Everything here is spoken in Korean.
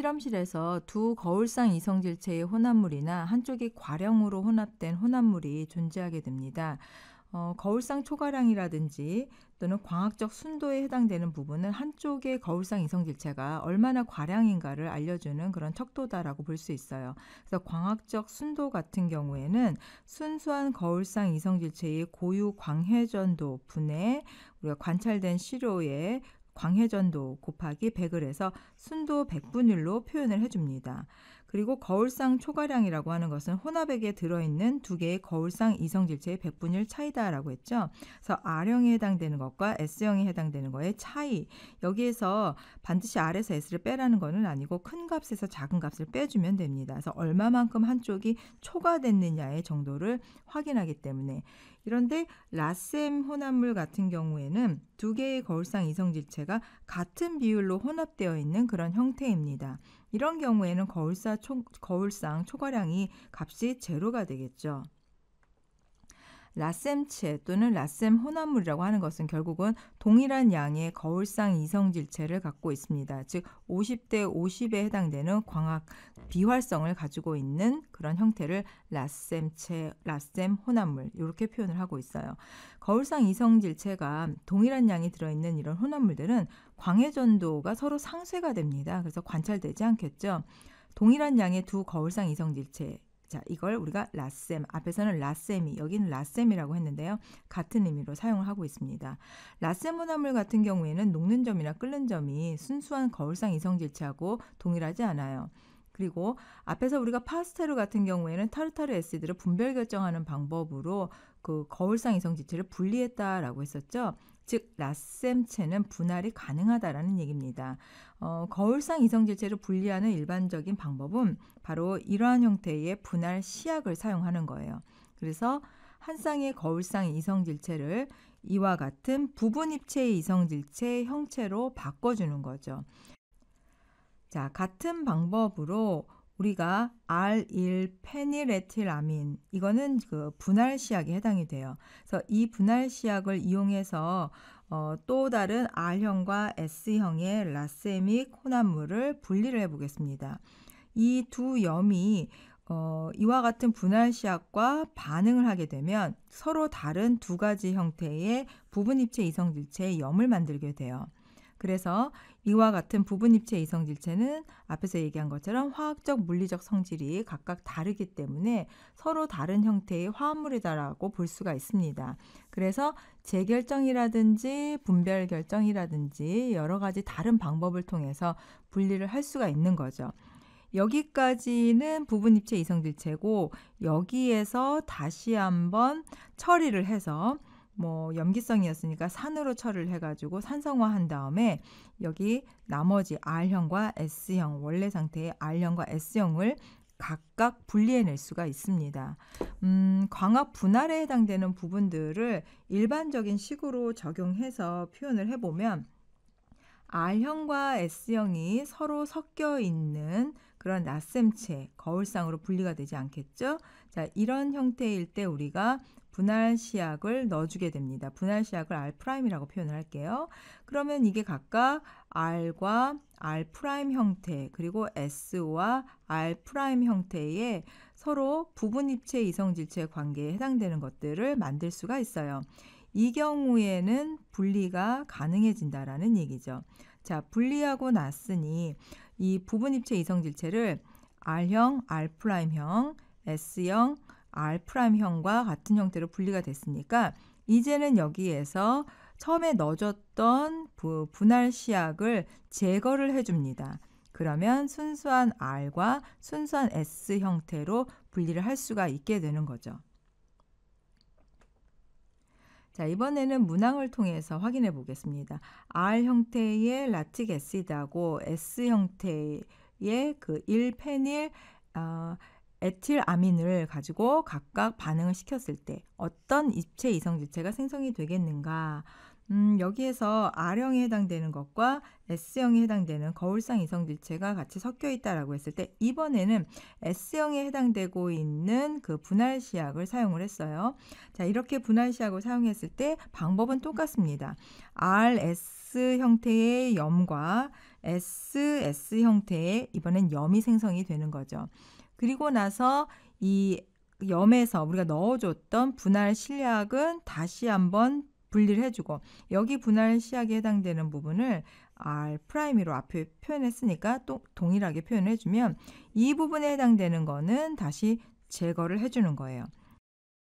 실험실에서 두 거울상 이성질체의 혼합물이나 한쪽이 과령으로 혼합된 혼합물이 존재하게 됩니다. 어, 거울상 초과량이라든지 또는 광학적 순도에 해당되는 부분은 한쪽의 거울상 이성질체가 얼마나 과량인가를 알려주는 그런 척도다라고 볼 수 있어요. 그래서 광학적 순도 같은 경우에는 순수한 거울상 이성질체의 고유 광해전도 분해 우리가 관찰된 시료에 광해전도 곱하기 100을 해서 순도 100분율로 표현을 해줍니다. 그리고 거울상 초과량이라고 하는 것은 혼합액에 들어있는 두 개의 거울상 이성질체의 백분율 차이다라고 했죠. 그래서 R형에 해당되는 것과 S형에 해당되는 것의 차이. 여기에서 반드시 R에서 S를 빼라는 것은 아니고 큰 값에서 작은 값을 빼주면 됩니다. 그래서 얼마만큼 한쪽이 초과됐느냐의 정도를 확인하기 때문에 이런데 라셈 혼합물 같은 경우에는 두 개의 거울상 이성질체가 같은 비율로 혼합되어 있는 그런 형태입니다. 이런 경우에는 거울사 초, 거울상 초과량이 값이 제로가 되겠죠. 라셈체 또는 라셈 혼합물이라고 하는 것은 결국은 동일한 양의 거울상 이성질체를 갖고 있습니다. 즉 50대 50에 해당되는 광학 비활성을 가지고 있는 그런 형태를 라셈체, 라셈 혼합물 이렇게 표현을 하고 있어요. 거울상 이성질체가 동일한 양이 들어있는 이런 혼합물들은 광해전도가 서로 상쇄가 됩니다. 그래서 관찰되지 않겠죠. 동일한 양의 두 거울상 이성 질체 자, 이걸 우리가 라셈, 앞에서는 라셈이, 여기는 라셈이라고 했는데요. 같은 의미로 사용을 하고 있습니다. 라셈 혼합물 같은 경우에는 녹는 점이나 끓는 점이 순수한 거울상 이성질체하고 동일하지 않아요. 그리고 앞에서 우리가 파스텔루 같은 경우에는 타르타르 에시드를 분별 결정하는 방법으로 그 거울상 이성지체를 분리했다라고 했었죠. 즉 라셈체는 분할이 가능하다라는 얘기입니다. 어, 거울상 이성질체를 분리하는 일반적인 방법은 바로 이러한 형태의 분할 시약을 사용하는 거예요. 그래서 한 쌍의 거울상 이성질체를 이와 같은 부분입체의 이성질체 형체로 바꿔주는 거죠. 자, 같은 방법으로 우리가 R1 페니레틸아민 이거는 그 분할 시약에 해당이 돼요. 그래서 이 분할 시약을 이용해서 어, 또 다른 R형과 S형의 라세믹 혼합물을 분리를 해보겠습니다. 이 두 염이 어, 이와 같은 분할 시약과 반응을 하게 되면 서로 다른 두 가지 형태의 부분 입체 이성질체의 염을 만들게 돼요. 그래서 이와 같은 부분입체 이성질체는 앞에서 얘기한 것처럼 화학적 물리적 성질이 각각 다르기 때문에 서로 다른 형태의 화합물이다라고 볼 수가 있습니다. 그래서 재결정이라든지 분별 결정이라든지 여러 가지 다른 방법을 통해서 분리를 할 수가 있는 거죠. 여기까지는 부분 입체 이성질체고 여기에서 다시 한번 처리를 해서 뭐 염기성이었으니까 산으로 처리를 해가지고 산성화한 다음에 여기 나머지 R형과 S형 원래 상태의 R형과 S형을 각각 분리해낼 수가 있습니다. 음, 광학 분할에 해당되는 부분들을 일반적인 식으로 적용해서 표현을 해보면 R형과 S형이 서로 섞여 있는 그런 낯셈체, 거울상으로 분리가 되지 않겠죠? 자, 이런 형태일 때 우리가 분할 시약을 넣어주게 됩니다. 분할 시약을 R'이라고 표현을 할게요. 그러면 이게 각각 R과 R' 형태, 그리고 S와 R' 형태의 서로 부분입체 이성질체 관계에 해당되는 것들을 만들 수가 있어요. 이 경우에는 분리가 가능해진다라는 얘기죠. 자, 분리하고 났으니 이 부분 입체 이성 질체를 R형, R'형, S형, R'형과 같은 형태로 분리가 됐으니까 이제는 여기에서 처음에 넣어줬던 분할 시약을 제거를 해줍니다. 그러면 순수한 R과 순수한 S 형태로 분리를 할 수가 있게 되는 거죠. 자, 이번에는 문항을 통해서 확인해 보겠습니다. R 형태의 라틱 에시드하고 S 형태의 그 1페닐 어, 에틸 아민을 가지고 각각 반응을 시켰을 때 어떤 입체 이성주체가 생성이 되겠는가? 음, 여기에서 R형에 해당되는 것과 S형에 해당되는 거울상 이성질체가 같이 섞여 있다라고 했을 때 이번에는 S형에 해당되고 있는 그 분할 시약을 사용을 했어요. 자, 이렇게 분할 시약을 사용했을 때 방법은 똑같습니다. RS 형태의 염과 SS 형태의 이번엔 염이 생성이 되는 거죠. 그리고 나서 이 염에서 우리가 넣어줬던 분할 실약은 다시 한번 분리를 해주고 여기 분할 시약에 해당되는 부분을 r 프라임으로 앞에 표현했으니까 또 동일하게 표현 해주면 이 부분에 해당되는 거는 다시 제거를 해주는 거예요.